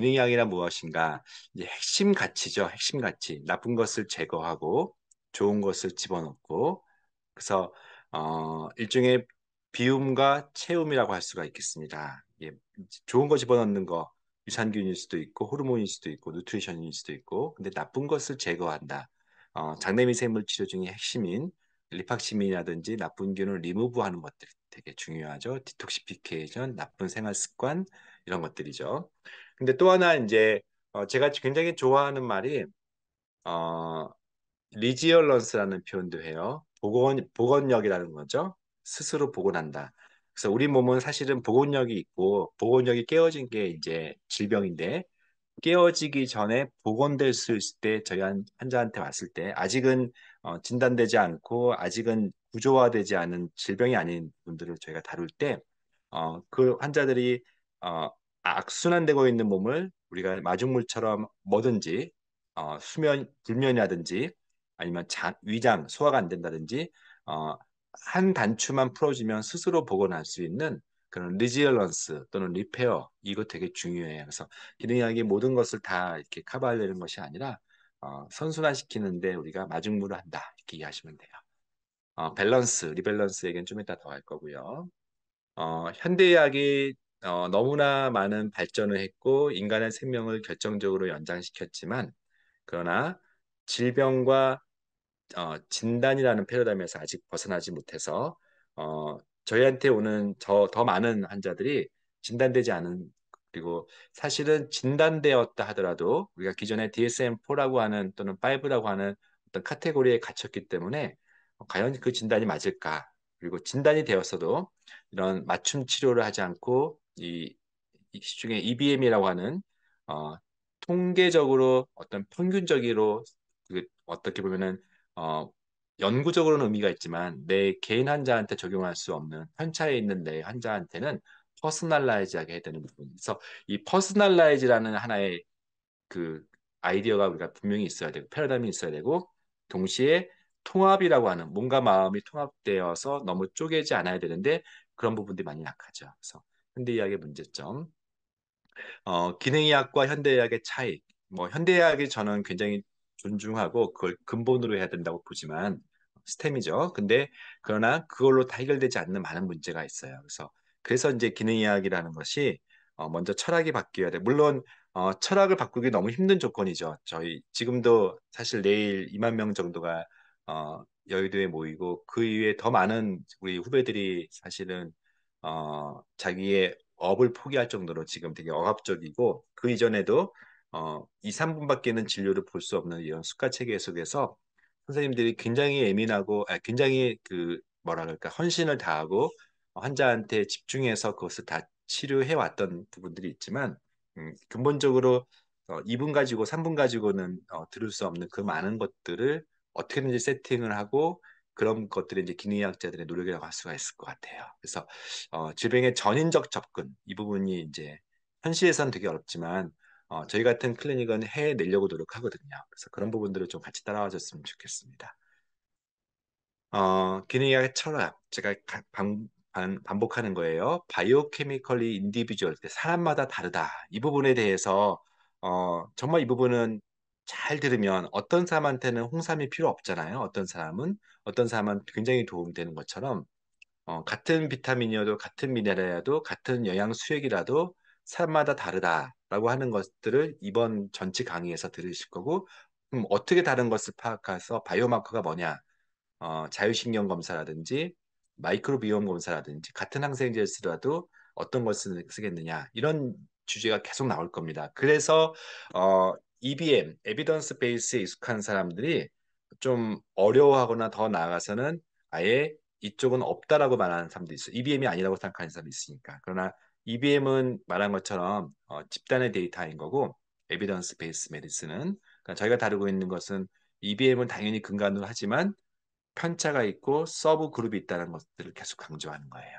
기능향이란 무엇인가? 이제 핵심 가치죠. 핵심 가치. 나쁜 것을 제거하고 좋은 것을 집어넣고 그래서 어, 일종의 비움과 채움이라고 할 수가 있겠습니다. 예, 좋은 거 집어넣는 거 유산균일 수도 있고 호르몬일 수도 있고 누트리션일 수도 있고 근데 나쁜 것을 제거한다. 어, 장내미생물 치료 중에 핵심인 리팍시민이라든지 나쁜 균을 리무브하는 것들이 되게 중요하죠. 디톡시피케이션, 나쁜 생활 습관 이런 것들이죠. 근데 또 하나 이제 어, 제가 굉장히 좋아하는 말이 어, 리지얼런스라는 표현도 해요. 복원 복원력이라는 거죠. 스스로 복원한다. 그래서 우리 몸은 사실은 복원력이 있고 복원력이 깨어진 게 이제 질병인데 깨어지기 전에 복원될 수 있을 때 저희 한, 환자한테 왔을 때 아직은 어, 진단되지 않고 아직은 구조화되지 않은 질병이 아닌 분들을 저희가 다룰 때 어, 그 환자들이 어, 악순환되고 있는 몸을 우리가 마중물처럼 뭐든지 어, 수면 불면이라든지 아니면 장, 위장 소화가 안 된다든지 어, 한 단추만 풀어주면 스스로 복원할 수 있는 그런 리지얼런스 또는 리페어 이거 되게 중요해요. 그래서 기능의학이 모든 것을 다 이렇게 커버하려는 것이 아니라 어, 선순환 시키는데 우리가 마중물을 한다 이렇게 이해하시면 돼요. 어, 밸런스, 리밸런스 얘기는 좀 이따 더 할 거고요. 어, 현대의학이 어, 너무나 많은 발전을 했고 인간의 생명을 결정적으로 연장시켰지만 그러나 질병과 어, 진단이라는 패러다임에서 아직 벗어나지 못해서 어, 저희한테 오는 저더 많은 환자들이 진단되지 않은 그리고 사실은 진단되었다 하더라도 우리가 기존에 DSM-4라고 하는 또는 5라고 하는 어떤 카테고리에 갇혔기 때문에 과연 그 진단이 맞을까 그리고 진단이 되었어도 이런 맞춤 치료를 하지 않고 이 시중에 EBM이라고 하는 어, 통계적으로 어떤 평균적으로 그 어떻게 보면은 어, 연구적으로는 의미가 있지만 내 개인 환자한테 적용할 수 없는 편차에 있는 내 환자한테는 퍼스널라이즈하게 해야 되는 부분이 있어. 이 퍼스널라이즈라는 하나의 그 아이디어가 우리가 분명히 있어야 되고 패러다임이 있어야 되고 동시에 통합이라고 하는 몸과 마음이 통합되어서 너무 쪼개지 않아야 되는데 그런 부분들이 많이 약하죠. 그래서 현대의학의 문제점. 어, 기능의학과 현대의학의 차이. 뭐 현대의학이 저는 굉장히 존중하고 그걸 근본으로 해야 된다고 보지만 스템이죠. 근데 그러나 그걸로 다 해결되지 않는 많은 문제가 있어요. 그래서 그래서 이제 기능의학이라는 것이 어, 먼저 철학이 바뀌어야 돼. 물론 어, 철학을 바꾸기 너무 힘든 조건이죠. 저희 지금도 사실 내일 2만 명 정도가 어, 여의도에 모이고 그 이외에 더 많은 우리 후배들이 사실은 어, 자기의 업을 포기할 정도로 지금 되게 억압적이고 그 이전에도 어, 2, 3분밖에는 진료를 볼 수 없는 이런 수가 체계 속에서 선생님들이 굉장히 예민하고 아, 굉장히 그 뭐라 그럴까 헌신을 다하고 환자한테 집중해서 그것을 다 치료해 왔던 부분들이 있지만 음, 근본적으로 어, 2분 가지고 3분 가지고는 어, 들을 수 없는 그 많은 것들을 어떻게든지 세팅을 하고 그런 것들이 이제 기능의학자들의 노력이라고 할 수가 있을 것 같아요. 그래서 어, 질병의 전인적 접근 이 부분이 이제 현실에서는 되게 어렵지만 어, 저희 같은 클리닉은 해내려고 노력하거든요. 그래서 그런 부분들을 좀 같이 따라와줬으면 좋겠습니다. 어, 기능의학 철학 제가 방, 반, 반복하는 거예요. 바이오케미컬리 인디비주얼 그러니까 사람마다 다르다 이 부분에 대해서 어, 정말 이 부분은 잘 들으면 어떤 사람한테는 홍삼이 필요 없잖아요. 어떤 사람은 어떤 사람은 굉장히 도움되는 것처럼 어, 같은 비타민이어도 같은 미네랄이라도 같은 영양 수액이라도 사람마다 다르다라고 하는 것들을 이번 전체 강의에서 들으실 거고 그럼 음, 어떻게 다른 것을 파악해서 바이오마커가 뭐냐 어, 자유신경 검사라든지 마이크로비옴 검사라든지 같은 항생제를 쓰더라도 어떤 것을 쓰겠느냐 이런 주제가 계속 나올 겁니다. 그래서 어, EBM, 에비던스 베이스에 익숙한 사람들이 좀 어려워하거나 더 나아가서는 아예 이쪽은 없다라고 말하는 사람도 있어. 요 EBM이 아니라고 생각하는 사람도 있으니까. 그러나 EBM은 말한 것처럼 어, 집단의 데이터인 거고 에비던스 베이스 메디스는 그러니까 저희가 다루고 있는 것은 EBM은 당연히 근간으로 하지만 편차가 있고 서브 그룹이 있다는 것들을 계속 강조하는 거예요.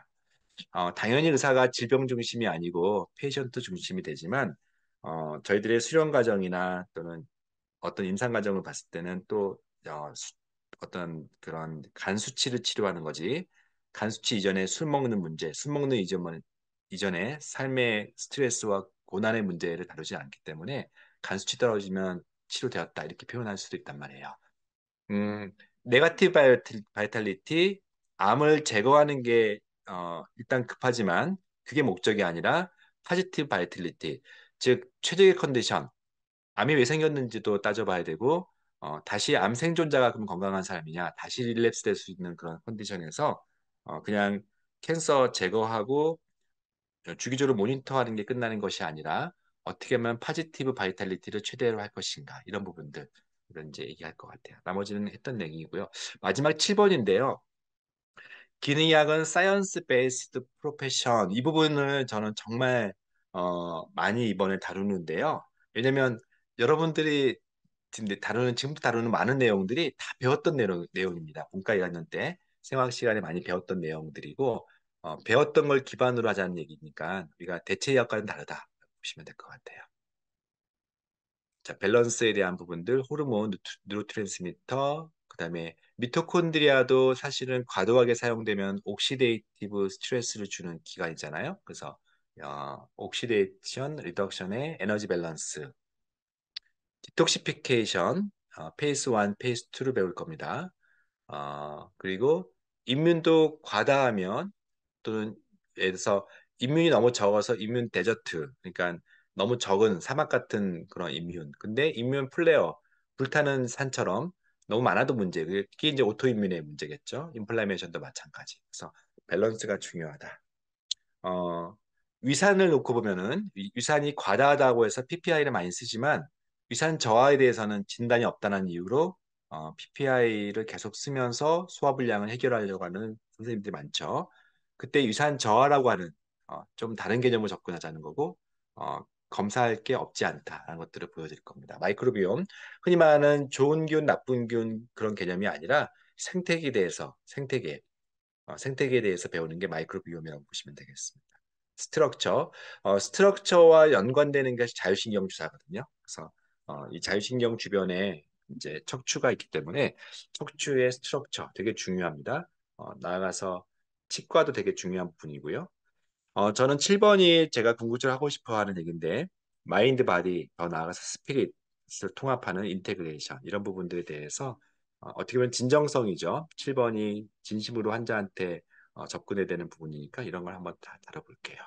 어, 당연히 의사가 질병 중심이 아니고 페이션트 중심이 되지만 어, 저희들의 수련 과정이나 또는 어떤 임상 과정을 봤을 때는 또 어, 수, 어떤 그런 간 수치를 치료하는 거지 간 수치 이전에 술 먹는 문제, 술 먹는 이전, 이전에 삶의 스트레스와 고난의 문제를 다루지 않기 때문에 간 수치 떨어지면 치료되었다 이렇게 표현할 수도 있단 말이에요. 음, 네가티브 바이탈리티 암을 제거하는 게 어, 일단 급하지만 그게 목적이 아니라 파지티브 바이탈리티 즉 최적의 컨디션 암이 왜 생겼는지도 따져봐야 되고 어, 다시 암 생존자가 그럼 건강한 사람이냐 다시 릴랩스 될 수 있는 그런 컨디션에서 어, 그냥 캔서 제거하고 어, 주기적으로 모니터하는 게 끝나는 것이 아니라 어떻게 하면 파지티브 바이탈리티를 최대로 할 것인가 이런 부분들 이런 이제 얘기할 것 같아요. 나머지는 했던 얘기고요. 마지막 7번인데요. 기능의학은 사이언스 베이스드 프로페션 이 부분을 저는 정말 어, 많이 이번에 다루는데요. 왜냐면 여러분들이 근데 다루는 지금부터 다루는 많은 내용들이 다 배웠던 내용, 내용입니다. 본과 1학년 때 생활 시간에 많이 배웠던 내용들이고 어, 배웠던 걸 기반으로 하자는 얘기니까 우리가 대체 의학과는 다르다 보시면 될 것 같아요. 자, 밸런스에 대한 부분들, 호르몬, 누로트랜스미터 그다음에 미토콘드리아도 사실은 과도하게 사용되면 옥시데이티브 스트레스를 주는 기관이잖아요. 그래서 어, 옥시데이션 리덕션의 에너지 밸런스 디톡시피케이션, 어, 페이스 1, 페이스 2를 배울 겁니다. 어, 그리고 인면도 과다하면 또는 예를 들어서 인면이 너무 적어서 인면 데저트, 그러니까 너무 적은 사막 같은 그런 인면. 근데 인면 플레어, 불타는 산처럼 너무 많아도 문제. 그게 이제 오토인문의 문제겠죠. 인플라메이션도 마찬가지. 그래서 밸런스가 중요하다. 어, 위산을 놓고 보면은 위산이 과다하다고 해서 PPI를 많이 쓰지만 위산 저하에 대해서는 진단이 없다는 이유로 어, PPI를 계속 쓰면서 소화불량을 해결하려고 하는 선생님들이 많죠. 그때 유산 저하라고 하는 어, 좀 다른 개념으로 접근하자는 거고 어, 검사할 게 없지 않다라는 것들을 보여드릴 겁니다. 마이크로비움 흔히 말하는 좋은 균, 나쁜 균 그런 개념이 아니라 생태계에 대해서 생태계 어, 생태계에 대해서 배우는 게 마이크로비움이라고 보시면 되겠습니다. 스트럭처 어, 스트럭처와 연관되는 것이 자율신경 주사거든요. 그래서 어, 이자유신경 주변에 이제 척추가 있기 때문에 척추의 스트럭처 되게 중요합니다. 어, 나아가서 치과도 되게 중요한 부분이고요. 어, 저는 7번이 제가 궁구절 하고 싶어 하는 얘기인데 마인드 바디 더 나아가서 스피릿을 통합하는 인테그레이션 이런 부분들에 대해서 어, 떻게 보면 진정성이죠. 7번이 진심으로 환자한테 어, 접근해야 되는 부분이니까 이런 걸 한번 다 다뤄볼게요.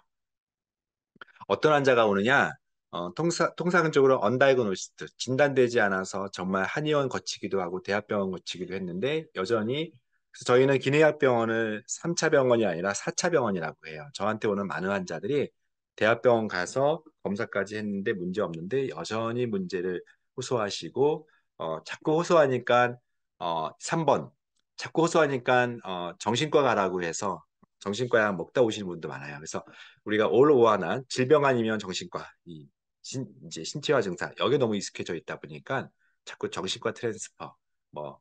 어떤 환자가 오느냐? 어, 통사, 통상적으로 언다이그노시트, 진단되지 않아서 정말 한의원 거치기도 하고 대학병원 거치기도 했는데 여전히 그래서 저희는 기내약병원을 3차 병원이 아니라 4차 병원이라고 해요. 저한테 오는 많은 환자들이 대학병원 가서 검사까지 했는데 문제 없는데 여전히 문제를 호소하시고 어, 자꾸 호소하니까 어, 3번 자꾸 호소하니까 어, 정신과 가라고 해서 정신과 약 먹다 오시는 분도 많아요. 그래서 우리가 올오한한 질병 아니면 정신과 이 신, 이제 신체화 증상 여기에 너무 익숙해져 있다 보니까 자꾸 정신과 트랜스퍼 뭐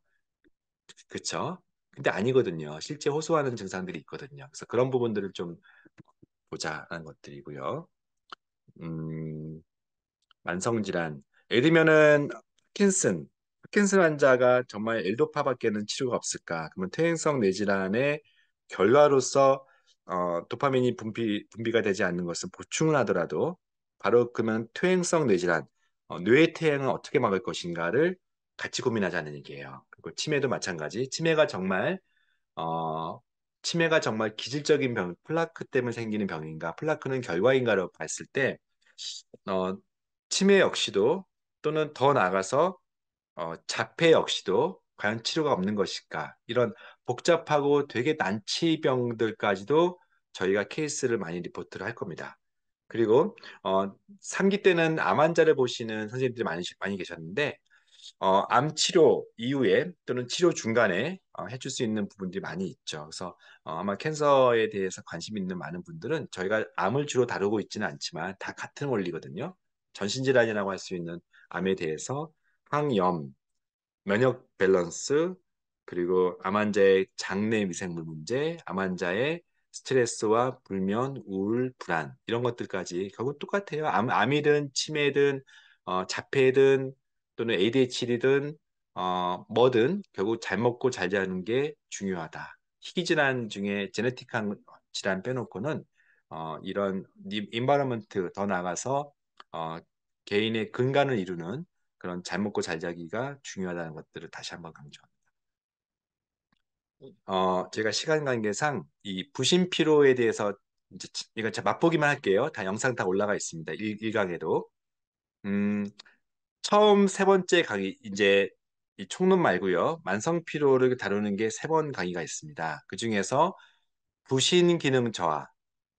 그쵸? 근데 아니거든요. 실제 호소하는 증상들이 있거든요. 그래서 그런 부분들을 좀 보자라는 것들이고요. 음, 만성질환. 예를 들면은 파킨슨, 파킨슨 환자가 정말 엘도파밖에는 치료가 없을까? 그러면 퇴행성 뇌질환의 결과로서 어, 도파민이 분비, 분비가 되지 않는 것은 보충을 하더라도 바로 그만 퇴행성 뇌질환, 어, 뇌퇴행을 어떻게 막을 것인가를 같이 고민하자는 얘기예요. 그리고 치매도 마찬가지. 치매가 정말 어, 치매가 정말 기질적인 병, 플라크 때문에 생기는 병인가, 플라크는 결과인가로 봤을 때, 어, 치매 역시도 또는 더 나아가서 어, 자폐 역시도 과연 치료가 없는 것일까? 이런 복잡하고 되게 난치병들까지도 저희가 케이스를 많이 리포트를 할 겁니다. 그리고 어, 3기 때는 암 환자를 보시는 선생님들이 많이, 많이 계셨는데 어, 암 치료 이후에 또는 치료 중간에 어, 해줄 수 있는 부분들이 많이 있죠. 그래서 어, 아마 캔서에 대해서 관심 있는 많은 분들은 저희가 암을 주로 다루고 있지는 않지만 다 같은 원리거든요. 전신질환이라고 할 수 있는 암에 대해서 항염, 면역 밸런스, 그리고 암환자의 장내 미생물 문제, 암환자의 스트레스와 불면, 우울, 불안 이런 것들까지 결국 똑같아요. 암, 암이든 치매든 어, 자폐든 또는 ADHD든 어, 뭐든 결국 잘 먹고 잘 자는 게 중요하다. 희귀 질환 중에 제네틱한 질환 빼놓고는 어, 이런 인바라먼트 더 나가서 어, 개인의 근간을 이루는 그런 잘 먹고 잘 자기가 중요하다는 것들을 다시 한번 강조합니다. 어, 제가 시간 관계상 이 부신 피로에 대해서 이제 이거제 맛보기만 할게요. 다 영상 다 올라가 있습니다. 일, 강에도 음, 처음 세 번째 강의 이제 이 총론 말고요. 만성 피로를 다루는 게 세 번 강의가 있습니다. 그 중에서 부신 기능 저하,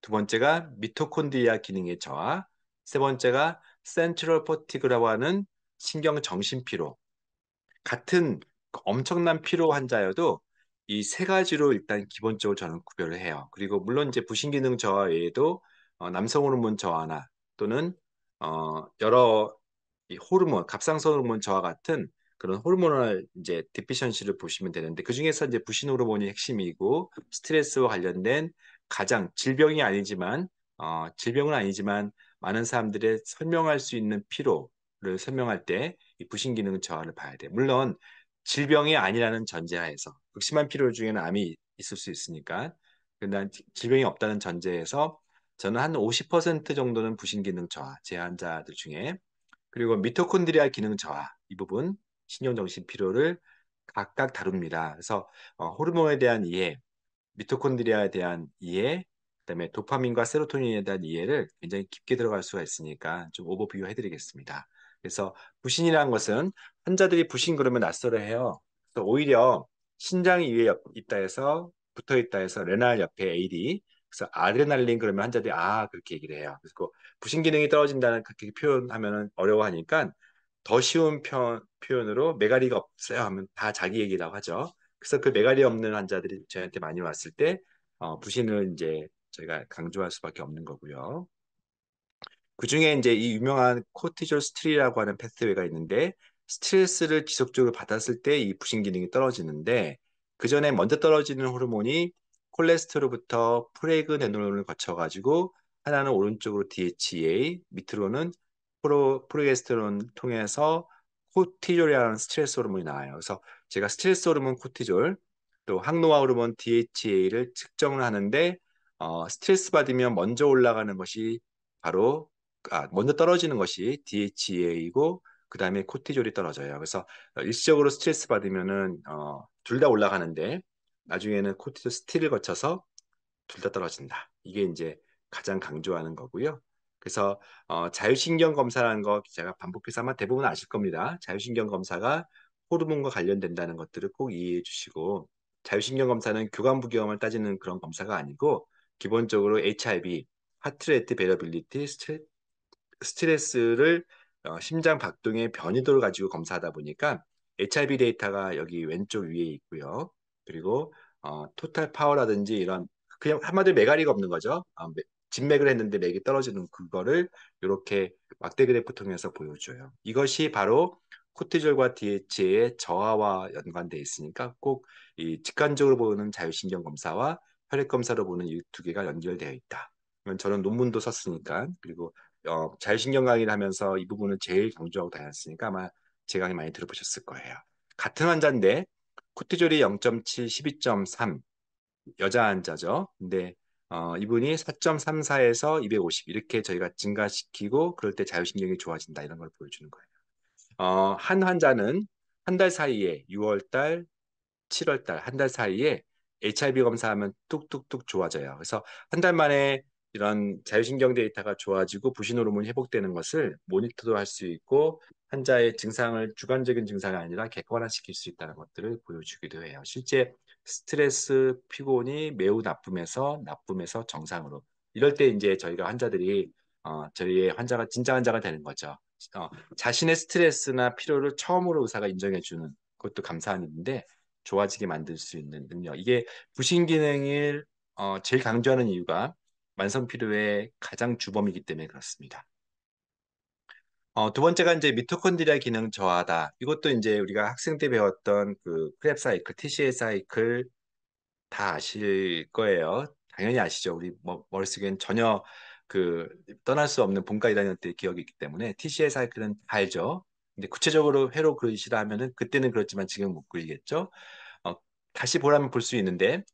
두 번째가 미토콘드리아 기능의 저하, 세 번째가 센트럴 포티그라고 하는 신경 정신 피로. 같은 엄청난 피로 환자여도 이세 가지로 일단 기본적으로 저는 구별을 해요. 그리고 물론 이제 부신기능 저하 외에도 어, 남성 호르몬 저하나 또는 어, 여러 이 호르몬, 갑상선 호르몬 저하 같은 그런 호르몬을 이제 디피션시를 보시면 되는데 그 중에서 이제 부신 호르몬이 핵심이고 스트레스와 관련된 가장 질병이 아니지만 어, 질병은 아니지만 많은 사람들의 설명할 수 있는 피로를 설명할 때 이 부신 기능 저하를 봐야 돼. 물론 질병이 아니라는 전제하에서 극심한 피로 중에는 암이 있을 수 있으니까 근데 질병이 없다는 전제에서 저는 한 50% 정도는 부신기능 저하 제한자들 중에 그리고 미토콘드리아 기능 저하 이 부분 신용정신 피로를 각각 다룹니다. 그래서 어, 호르몬에 대한 이해, 미토콘드리아에 대한 이해, 그다음에 도파민과 세로토닌에 대한 이해를 굉장히 깊게 들어갈 수가 있으니까 좀 오버뷰 해드리겠습니다. 그래서 부신이라는 것은 환자들이 부신 그러면 낯설어해요. 그 오히려 신장 위에 옆, 있다 해서 붙어 있다 해서 레날 옆에 AD 그래서 아드레날린 그러면 환자들이 아 그렇게 얘기를 해요. 그래서 그 부신 기능이 떨어진다는 그렇게 표현하면 어려워하니까 더 쉬운 표, 표현으로 메가리가 없어요 하면 다 자기 얘기라고 하죠. 그래서 그 메가리 없는 환자들이 저희한테 많이 왔을 때 어, 부신을 이제 저희가 강조할 수밖에 없는 거고요. 그 중에 이제 이 유명한 코티졸 스트리라고 하는 패스웨이가 있는데 스트레스를 지속적으로 받았을 때 이 부신 기능이 떨어지는데 그 전에 먼저 떨어지는 호르몬이 콜레스테롤부터 프레그네놀론을 거쳐가지고 하나는 오른쪽으로 DHEA, 밑으로는 프로, 프로게스테론 통해서 코티졸이라는 스트레스 호르몬이 나와요. 그래서 제가 스트레스 호르몬 코티졸, 또 항노화 호르몬 DHEA를 측정을 하는데 어, 스트레스 받으면 먼저 올라가는 것이 바로 아, 먼저 떨어지는 것이 DHEA이고 그 다음에 코티졸이 떨어져요. 그래서 어, 일시적으로 스트레스 받으면은 어, 둘 다 올라가는데 나중에는 코티졸 스틸을 거쳐서 둘 다 떨어진다. 이게 이제 가장 강조하는 거고요. 그래서 어, 자율신경 검사라는 거 제가 반복해서 아마 대부분 아실 겁니다. 자율신경 검사가 호르몬과 관련된다는 것들을 꼭 이해해 주시고 자율신경 검사는 교감부기염을 따지는 그런 검사가 아니고 기본적으로 HIV, 하트레이트 베러빌리티, 스트레, 스트레스를 어, 심장 박동의 변이도를 가지고 검사하다 보니까 HRV 데이터가 여기 왼쪽 위에 있고요. 그리고 어, 토탈 파워라든지 이런 그냥 한마디로 메가리가 없는 거죠. 어, 진맥을 했는데 맥이 떨어지는 그거를 이렇게 막대 그래프 통해서 보여줘요. 이것이 바로 코티졸과 DHA의 저하와 연관돼 있으니까 꼭 이 직관적으로 보는 자율신경 검사와 혈액 검사로 보는 이 두 개가 연결되어 있다. 저는 논문도 썼으니까 그리고 어, 자율신경 강의를 하면서 이 부분을 제일 강조하고 다녔으니까 아마 제 강의 많이 들어보셨을 거예요. 같은 환자인데 코트졸이 0.7, 12.3 여자 환자죠. 근데 어, 이분이 4.34에서 250 이렇게 저희가 증가시키고 그럴 때 자율신경이 좋아진다 이런 걸 보여주는 거예요. 어, 한 환자는 한 달 사이에 6월달, 7월달 한 달 사이에 HIV 검사하면 뚝뚝뚝 좋아져요. 그래서 한 달 만에 이런 자율신경 데이터가 좋아지고 부신 호르몬이 회복되는 것을 모니터도 할 수 있고 환자의 증상을 주관적인 증상이 아니라 객관화시킬 수 있다는 것들을 보여주기도 해요. 실제 스트레스 피곤이 매우 나쁨에서 나쁨에서 정상으로 이럴 때 이제 저희가 환자들이 어, 저희의 환자가 진짜 환자가 되는 거죠. 어, 자신의 스트레스나 피로를 처음으로 의사가 인정해 주는 것도 감사한 일인데 좋아지게 만들 수 있는 능력. 이게 부신 기능을 어, 제일 강조하는 이유가 만성피로의 가장 주범이기 때문에 그렇습니다. 어, 두 번째가 이제 미토콘드리아 기능 저하다. 이것도 이제 우리가 학생 때 배웠던 그 크랩 사이클, TCA 사이클 다 아실 거예요. 당연히 아시죠. 우리 머릿속엔 전혀 그 떠날 수 없는 본과에 다녔을 때 기억이 있기 때문에 TCA 사이클은 다 알죠. 근데 구체적으로 회로 그릇이라 하면은 그때는 그렇지만 지금 못 그리겠죠. 어, 다시 보라면 볼 수 있는데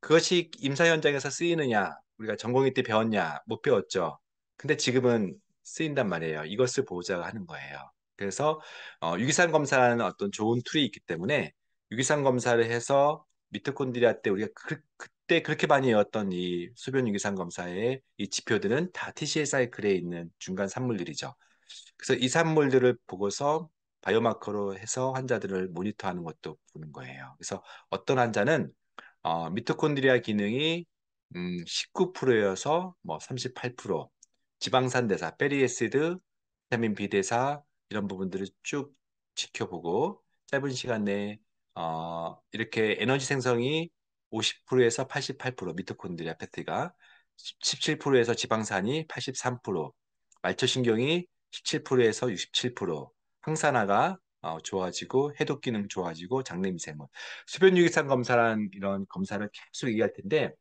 그것이 임사 현장에서 쓰이느냐 우리가 전공이때 배웠냐? 못 배웠죠. 근데 지금은 쓰인단 말이에요. 이것을 보호자가 하는 거예요. 그래서 어, 유기산 검사는 어떤 좋은 툴이 있기 때문에 유기산 검사를 해서 미토콘드리아 때 우리가 그, 그때 그렇게 많이 외웠던 이 소변 유기산 검사의 이 지표들은 다 TCA 사이클에 있는 중간 산물들이죠. 그래서 이 산물들을 보고서 바이오마커로 해서 환자들을 모니터하는 것도 보는 거예요. 그래서 어떤 환자는 어, 미토콘드리아 기능이 음, 19%여서 뭐 38%, 지방산 대사, 페리에시드, 비타민 B 대사 이런 부분들을 쭉 지켜보고 짧은 시간 내에 어, 이렇게 에너지 생성이 50%에서 88% 미토콘드리아 패트가 17%에서 지방산이 83%, 말초신경이 17%에서 67%, 항산화가 어, 좋아지고 해독 기능 좋아지고 장내 미생물 수변 유기산 검사란 이런 검사를 계속 얘기할 텐데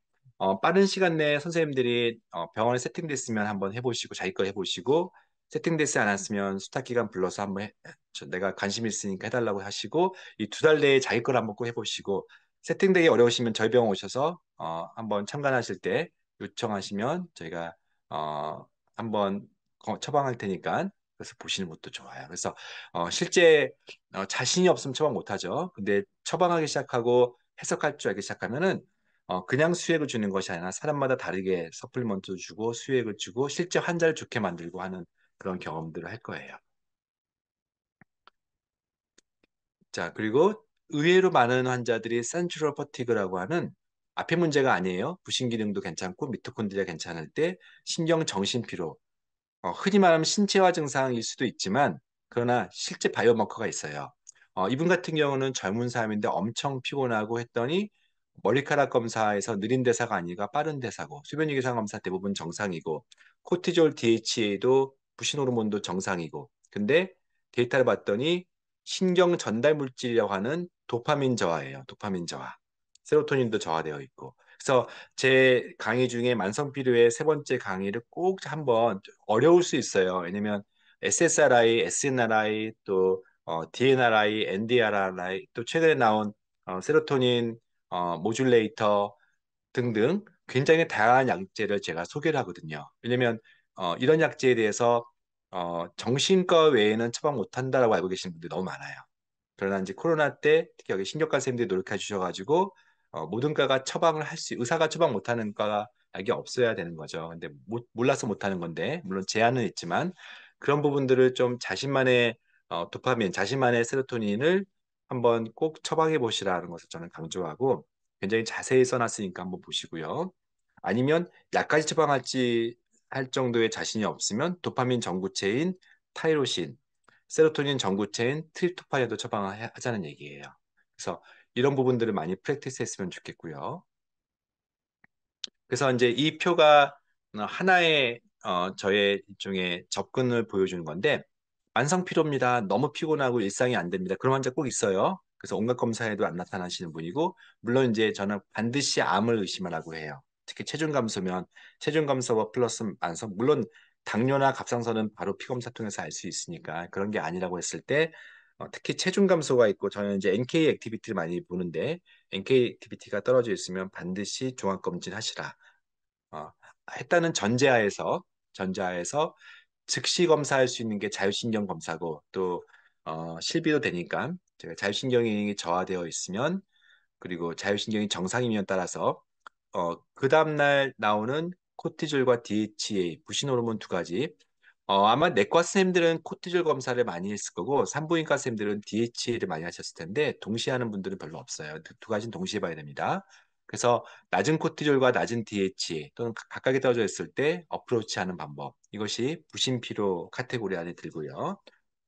어, 빠른 시간 내에 선생님들이 어, 병원에 세팅됐으면 한번 해보시고 자기 거 해보시고 세팅됐지 않았으면 수탁 기관 불러서 한번 해, 내가 관심 있으니까 해달라고 하시고 이 두 달 내에 자기 걸 한번 꼭 해보시고 세팅되기 어려우시면 저희 병원 오셔서 어, 한번 참관하실 때 요청하시면 저희가 어, 한번 처방할 테니까 그래서 보시는 것도 좋아요. 그래서 어, 실제 어, 자신이 없으면 처방 못하죠. 근데 처방하기 시작하고 해석할 줄 알기 시작하면은 어, 그냥 수액을 주는 것이 아니라 사람마다 다르게 서플먼트 주고 수액을 주고 실제 환자를 좋게 만들고 하는 그런 경험들을 할 거예요. 자, 그리고 의외로 많은 환자들이 센트럴 퍼티그라고 하는 앞에 문제가 아니에요. 부신 기능도 괜찮고 미토콘드리아 괜찮을 때 신경 정신 피로 어, 흔히 말하면 신체화 증상일 수도 있지만 그러나 실제 바이오마커가 있어요. 어, 이분 같은 경우는 젊은 사람인데 엄청 피곤하고 했더니 머리카락 검사에서 느린 대사가 아니라 빠른 대사고 수면 유기상 검사 대부분 정상이고 코티졸 DHA도 부신 호르몬도 정상이고 근데 데이터를 봤더니 신경 전달 물질이라고 하는 도파민 저하예요. 도파민 저하. 세로토닌도 저하되어 있고. 그래서 제 강의 중에 만성 피로의 세 번째 강의를 꼭 한번 어려울 수 있어요. 왜냐면 SSRI, SNRI 또 어, DNRI, NDRI 또 최근에 나온 어, 세로토닌 어, 모듈레이터 등등 굉장히 다양한 약제를 제가 소개를 하거든요. 왜냐하면 어, 이런 약제에 대해서 어, 정신과 외에는 처방 못한다라고 알고 계시는 분들이 너무 많아요. 그러나 이제 코로나 때 특히 여기 신경과 선생님들이 노력해 주셔가지고 어, 모든 과가 처방을 할 수, 의사가 처방 못하는 과가 약이 없어야 되는 거죠. 근데 못, 몰라서 못하는 건데 물론 제한은 있지만 그런 부분들을 좀 자신만의 어, 도파민, 자신만의 세로토닌을 한번 꼭 처방해 보시라는 것을 저는 강조하고 굉장히 자세히 써놨으니까 한번 보시고요. 아니면 약까지 처방할지 할 정도의 자신이 없으면 도파민 전구체인 타이로신, 세로토닌 전구체인 트립토판에도 처방하자는 얘기예요. 그래서 이런 부분들을 많이 프랙티스 했으면 좋겠고요. 그래서 이제 이 표가 하나의 어, 저의 일종의 접근을 보여주는 건데 만성피로입니다. 너무 피곤하고 일상이 안 됩니다. 그런 환자 꼭 있어요. 그래서 온갖 검사에도 안 나타나시는 분이고 물론 이제 저는 반드시 암을 의심하라고 해요. 특히 체중 감소면 체중 감소와 플러스 만성 물론 당뇨나 갑상선은 바로 피검사 통해서 알 수 있으니까 그런 게 아니라고 했을 때 어, 특히 체중 감소가 있고 저는 이제 NK 액티비티를 많이 보는데 NK 액티비티가 떨어져 있으면 반드시 종합 검진 하시라. 어, 했다는 전제하에서 전제하에서 즉시 검사할 수 있는 게 자율신경 검사고 또 어, 실비도 되니까 제가 자율신경이 저하되어 있으면 그리고 자율신경이 정상이면 따라서 어, 그 다음날 나오는 코티졸과 DHA 부신 호르몬 두 가지 어, 아마 내과 선생님들은 코티졸 검사를 많이 했을 거고 산부인과 선생님들은 DHA를 많이 하셨을 텐데 동시에 하는 분들은 별로 없어요. 두, 두 가지는 동시에 봐야 됩니다. 그래서 낮은 코티졸과 낮은 DHA 또는 각각이 떨어져 있을 때 어프로치하는 방법 이것이 부신 피로 카테고리 안에 들고요.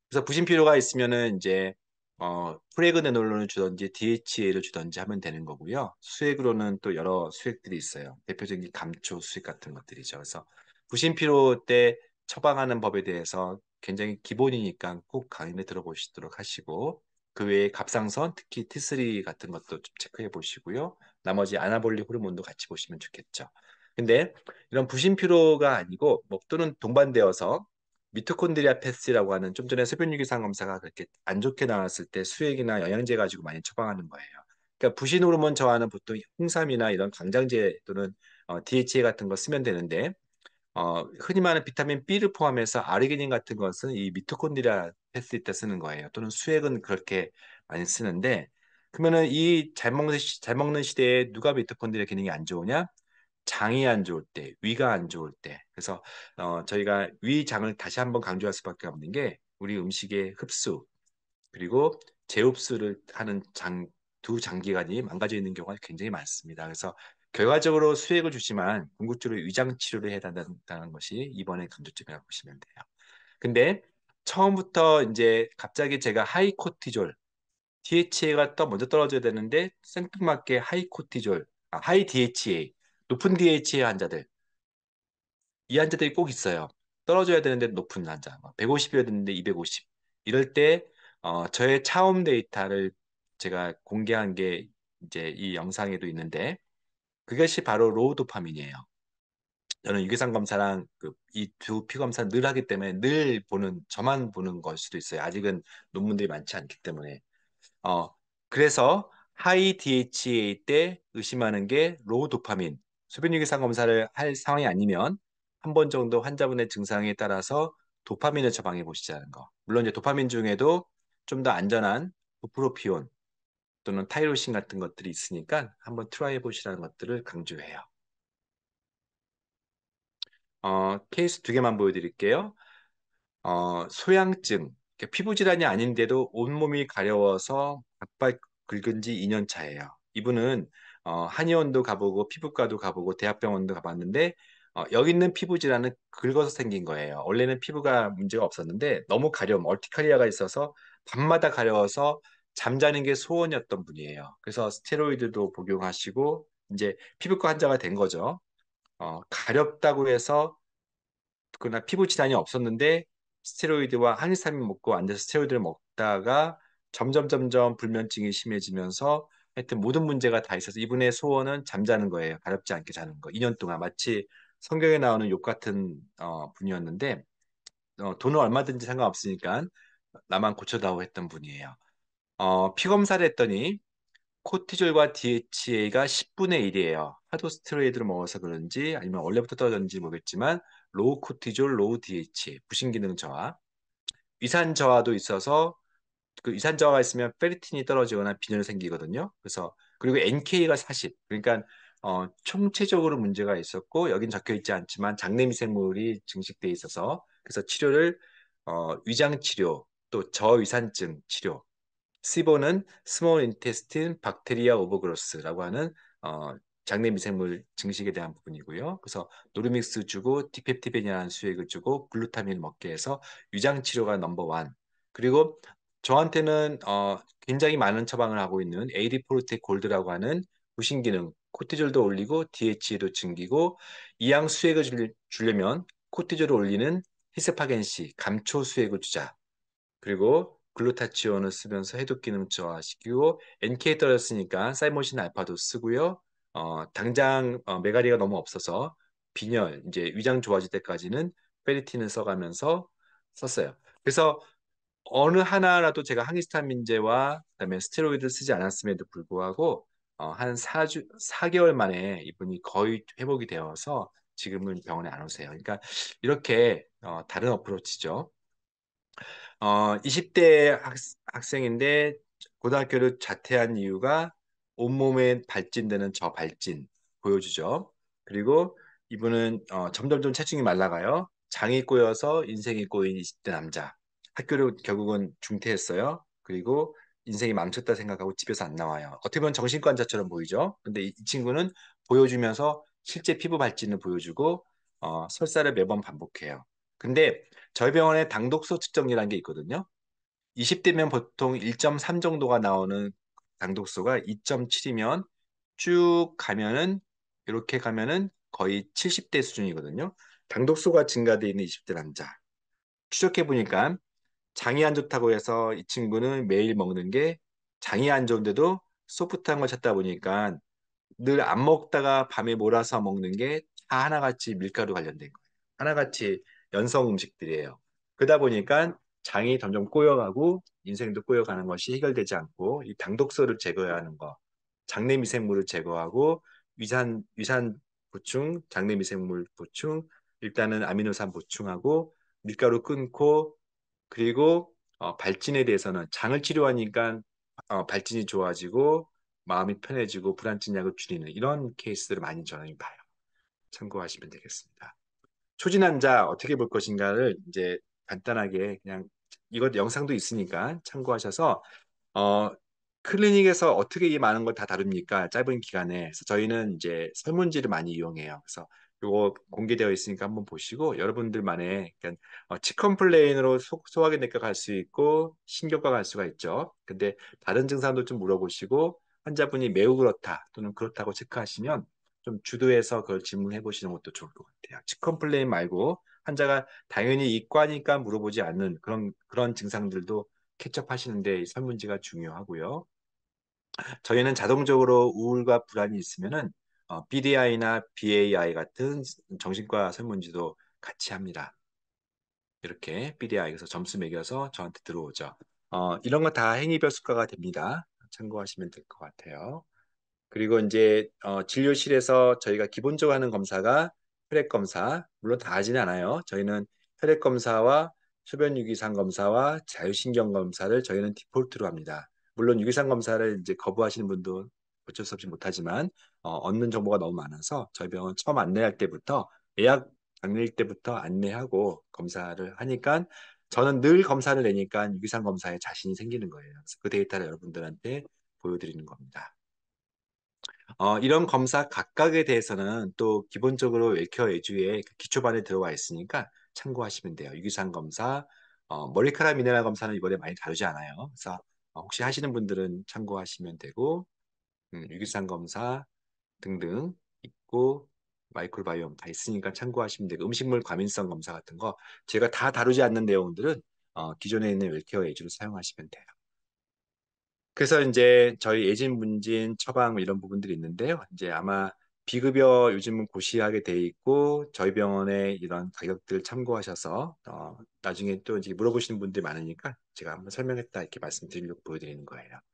그래서 부신 피로가 있으면은 이제 어, 프레그네놀론을 주던지 DHA를 주던지 하면 되는 거고요. 수액으로는 또 여러 수액들이 있어요. 대표적인 감초 수액 같은 것들이죠. 그래서 부신 피로 때 처방하는 법에 대해서 굉장히 기본이니까 꼭 강의를 들어보시도록 하시고 그 외에 갑상선 특히 T3 같은 것도 좀 체크해 보시고요. 나머지 아나볼릭 호르몬도 같이 보시면 좋겠죠. 근데 이런 부신피로가 아니고 뭐 또는 동반되어서 미토콘드리아 패스라고 하는 좀 전에 세변유기상 검사가 그렇게 안 좋게 나왔을 때 수액이나 영양제 가지고 많이 처방하는 거예요. 그러니까 부신 호르몬 저하는 보통 홍삼이나 이런 강장제 또는 어, DHA 같은 거 쓰면 되는데 어, 흔히 말하는 비타민 B를 포함해서 아르기닌 같은 것은 이 미토콘드리아 패스 때 쓰는 거예요. 또는 수액은 그렇게 많이 쓰는데 그러면은 이잘 먹는 시, 잘 먹는 시대에 누가 미토콘드리아 기능이 안 좋으냐? 장이 안 좋을 때, 위가 안 좋을 때. 그래서 어, 저희가 위장을 다시 한번 강조할 수밖에 없는 게 우리 음식의 흡수 그리고 재흡수를 하는 장 두 장기관이 망가져 있는 경우가 굉장히 많습니다. 그래서 결과적으로 수액을 주지만 궁극적으로 위장 치료를 해야 된다는 것이 이번에 강조점이라고 보시면 돼요. 근데 처음부터 이제 갑자기 제가 하이 코티졸 DHA가 더 먼저 떨어져야 되는데 생뚱맞게 하이 코티졸, 아, 하이 DHA, 높은 DHA 환자들 이 환자들이 꼭 있어요. 떨어져야 되는데 높은 환자, 150이어야 뭐 되는데 250. 이럴 때 어, 저의 차음 데이터를 제가 공개한 게 이제 이 영상에도 있는데 그것이 바로 로우 도파민이에요. 저는 유기상 검사랑 그이두 피검사 늘 하기 때문에 늘 보는 저만 보는 걸 수도 있어요. 아직은 논문들이 많지 않기 때문에 어, 그래서 하이 DHA 때 의심하는 게 로우 도파민. 수변유기상 검사를 할 상황이 아니면 한 번 정도 환자분의 증상에 따라서 도파민을 처방해 보시자는 거. 물론 이제 도파민 중에도 좀 더 안전한 부프로피온 또는 타이로신 같은 것들이 있으니까 한번 트라이 해보시라는 것들을 강조해요. 어, 케이스 두 개만 보여드릴게요. 어, 소양증, 그 피부 질환이 아닌데도 온몸이 가려워서 각발 긁은 지 2년 차예요. 이분은 어, 한의원도 가보고 피부과도 가보고 대학병원도 가봤는데 어, 여기 있는 피부 질환은 긁어서 생긴 거예요. 원래는 피부가 문제가 없었는데 너무 가려움, 얼티카리아가 있어서 밤마다 가려워서 잠자는 게 소원이었던 분이에요. 그래서 스테로이드도 복용하시고 이제 피부과 환자가 된 거죠. 어, 가렵다고 해서 그러나 피부 질환이 없었는데 스테로이드와 한일삼인 먹고 앉아서 스테로이드를 먹다가 점점 점점 불면증이 심해지면서 하여튼 모든 문제가 다 있어서 이분의 소원은 잠자는 거예요. 가렵지 않게 자는 거. 2년 동안 마치 성경에 나오는 욕 같은 어, 분이었는데 어, 돈은 얼마든지 상관없으니까 나만 고쳐다오 했던 분이에요. 어, 피 검사를 했더니 코티졸과 DHA가 10분의 1이에요. 하도 스테로이드를 먹어서 그런지 아니면 원래부터 떨어졌는지 모르겠지만 로우 코티졸, 로우 DH, 부신 기능 저하, 위산 저하도 있어서 그 위산 저하가 있으면 페리틴이 떨어지거나 빈혈이 생기거든요. 그래서 그리고 NK가 40. 그러니까 어, 총체적으로 문제가 있었고 여긴 적혀 있지 않지만 장내 미생물이 증식돼 있어서 그래서 치료를 어, 위장 치료 또 저위산증 치료. 시보는 스몰 인테스틴 박테리아 오버그로스라고 하는 어, 장내 미생물 증식에 대한 부분이고요. 그래서 노르믹스 주고 티펩티벤이라는 수액을 주고 글루타민 먹게 해서 위장 치료가 넘버 원. 그리고 저한테는 어, 굉장히 많은 처방을 하고 있는 에이리포르테 골드라고 하는 부신 기능 코티졸도 올리고 DHA도 증기고 이양 수액을 줄려, 주려면 코티졸을 올리는 히스파겐시 감초 수액을 주자. 그리고 글루타치온을 쓰면서 해독 기능 저하시키고 NK 떨어졌으니까 사이모신 알파도 쓰고요. 어, 당장 어, 메가리가 너무 없어서 빈혈 이제 위장 좋아질 때까지는 페리틴을 써가면서 썼어요. 그래서 어느 하나라도 제가 항히스타민제와 그다음에 스테로이드 쓰지 않았음에도 불구하고 어, 한 4주 4개월 만에 이분이 거의 회복이 되어서 지금은 병원에 안 오세요. 그러니까 이렇게 어, 다른 어프로치죠. 어, 20대 학, 학생인데 고등학교를 자퇴한 이유가 온몸에 발진되는 저 발진 보여주죠. 그리고 이분은 어, 점점점 체중이 말라가요. 장이 꼬여서 인생이 꼬인 20대 남자. 학교를 결국은 중퇴했어요. 그리고 인생이 망쳤다 생각하고 집에서 안 나와요. 어떻게 보면 정신과자처럼 보이죠. 근데 이, 이, 친구는 보여주면서 실제 피부 발진을 보여주고 어, 설사를 매번 반복해요. 근데 저희 병원에 당독소 측정이라는 게 있거든요. 20대면 보통 1.3 정도가 나오는 당독소가 2.7이면 쭉 가면은 이렇게 가면은 거의 70대 수준이거든요. 당독소가 증가되어 있는 20대 남자. 추적해 보니까 장이 안 좋다고 해서 이 친구는 매일 먹는 게 장이 안 좋은데도 소프트한 걸 찾다 보니까 늘 안 먹다가 밤에 몰아서 먹는 게 다 하나같이 밀가루 관련된 거예요. 하나같이 연성 음식들이에요. 그러다 보니까 장이 점점 꼬여가고 인생도 꼬여가는 것이 해결되지 않고 이 당독소를 제거해야 하는 거 장내 미생물을 제거하고 위산 위산 보충, 장내 미생물 보충, 일단은 아미노산 보충하고 밀가루 끊고 그리고 어, 발진에 대해서는 장을 치료하니까 어, 발진이 좋아지고 마음이 편해지고 불안증 약을 줄이는 이런 케이스를 많이 저는 봐요. 참고하시면 되겠습니다. 초진환자 어떻게 볼 것인가를 이제 간단하게 그냥 이것 영상도 있으니까 참고하셔서 어, 클리닉에서 어떻게 이 많은 걸 다 다룹니까? 짧은 기간에. 그래서 저희는 이제 설문지를 많이 이용해요. 그래서 이거 공개되어 있으니까 한번 보시고 여러분들만의 그러니까 어, 치컴플레인으로 소, 화기내과갈 수 있고 신경과 갈 수가 있죠. 근데 다른 증상도 좀 물어보시고 환자분이 매우 그렇다 또는 그렇다고 체크하시면 좀 주도해서 그걸 질문해 보시는 것도 좋을 것 같아요. 치컴플레인 말고 환자가 당연히 이과니까 물어보지 않는 그런 그런 증상들도 캐첩하시는데 설문지가 중요하고요. 저희는 자동적으로 우울과 불안이 있으면은 어, BDI나 BAI 같은 정신과 설문지도 같이 합니다. 이렇게 BDI에서 점수 매겨서 저한테 들어오죠. 어, 이런 거 다 행위별 수가가 됩니다. 참고하시면 될 것 같아요. 그리고 이제 어, 진료실에서 저희가 기본적으로 하는 검사가 혈액 검사 물론 다 하진 않아요. 저희는 혈액 검사와 소변 유기상 검사와 자율신경 검사를 저희는 디폴트로 합니다. 물론 유기상 검사를 이제 거부하시는 분도 어쩔 수 없이 못하지만 어, 얻는 정보가 너무 많아서 저희 병원 처음 안내할 때부터 예약 당일 때부터 안내하고 검사를 하니까 저는 늘 검사를 내니까 유기상 검사에 자신이 생기는 거예요. 그래서 그 데이터를 여러분들한테 보여드리는 겁니다. 어, 이런 검사 각각에 대해서는 또 기본적으로 웰케어 외주의 그 기초반에 들어와 있으니까 참고하시면 돼요. 유기산 검사, 어, 머리카락 미네랄 검사는 이번에 많이 다루지 않아요. 그래서 어, 혹시 하시는 분들은 참고하시면 되고 음, 유기산 검사 등등 있고 마이크로바이옴 다 있으니까 참고하시면 되고 음식물 과민성 검사 같은 거 제가 다 다루지 않는 내용들은 어, 기존에 있는 웰케어 에주를 사용하시면 돼요. 그래서 이제 저희 예진 문진 처방 뭐 이런 부분들이 있는데요. 이제 아마 비급여 요즘은 고시하게 돼 있고 저희 병원에 이런 가격들 참고하셔서 어, 나중에 또 이제 물어보시는 분들이 많으니까 제가 한번 설명했다 이렇게 말씀드리려고 보여드리는 거예요.